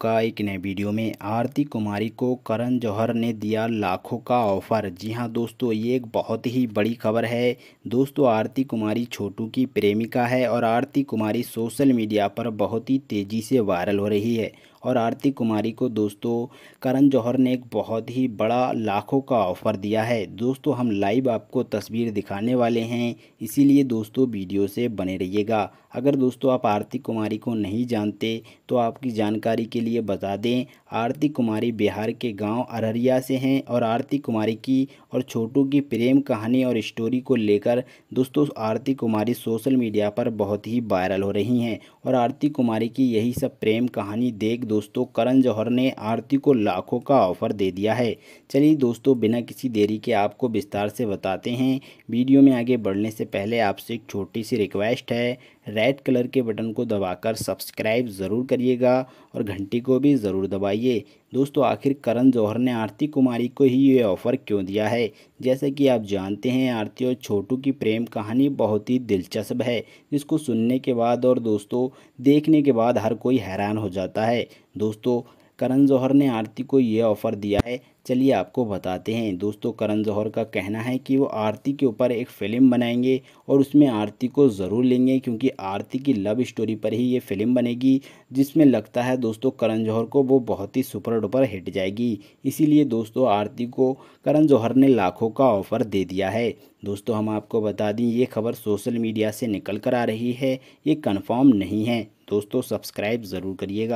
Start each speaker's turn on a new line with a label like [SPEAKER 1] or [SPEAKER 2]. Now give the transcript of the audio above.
[SPEAKER 1] का एक नए वीडियो में आरती कुमारी को करण जौहर ने दिया लाखों का ऑफर जी हां दोस्तों ये एक बहुत ही बड़ी खबर है दोस्तों आरती कुमारी छोटू की प्रेमिका है और आरती कुमारी सोशल मीडिया पर बहुत ही तेज़ी से वायरल हो रही है और आरती कुमारी को दोस्तों करण जौहर ने एक बहुत ही बड़ा लाखों का ऑफ़र दिया है दोस्तों हम लाइव आपको तस्वीर दिखाने वाले हैं इसीलिए दोस्तों वीडियो से बने रहिएगा अगर दोस्तों आप आरती कुमारी को नहीं जानते तो आपकी जानकारी के लिए बता दें आरती कुमारी बिहार के गांव अररिया से हैं और आरती कुमारी की और छोटू की प्रेम कहानी और स्टोरी को लेकर दोस्तों आरती कुमारी सोशल मीडिया पर बहुत ही वायरल हो रही हैं और आरती कुमारी की यही सब प्रेम कहानी देख दोस्तों करण जौहर ने आरती को लाखों का ऑफर दे दिया है चलिए दोस्तों बिना किसी देरी के आपको विस्तार से बताते हैं वीडियो में आगे बढ़ने से पहले आपसे एक छोटी सी रिक्वेस्ट है रेड कलर के बटन को दबाकर सब्सक्राइब ज़रूर करिएगा और घंटी को भी ज़रूर दबाइए दोस्तों आखिर करण जौहर ने आरती कुमारी को ही ये ऑफ़र क्यों दिया है जैसे कि आप जानते हैं आरती और छोटू की प्रेम कहानी बहुत ही दिलचस्प है जिसको सुनने के बाद और दोस्तों देखने के बाद हर कोई हैरान हो जाता है दोस्तों करण जौहर ने आरती को ये ऑफ़र दिया है चलिए आपको बताते हैं दोस्तों करण जौहर का कहना है कि वो आरती के ऊपर एक फ़िल्म बनाएंगे और उसमें आरती को ज़रूर लेंगे क्योंकि आरती की लव स्टोरी पर ही ये फ़िल्म बनेगी जिसमें लगता है दोस्तों करण जौहर को वो बहुत ही सुपर डुपर हिट जाएगी इसीलिए दोस्तों आरती को करण जौहर ने लाखों का ऑफ़र दे दिया है दोस्तों हम आपको बता दें ये खबर सोशल मीडिया से निकल कर आ रही है ये कन्फर्म नहीं है दोस्तों सब्सक्राइब ज़रूर करिएगा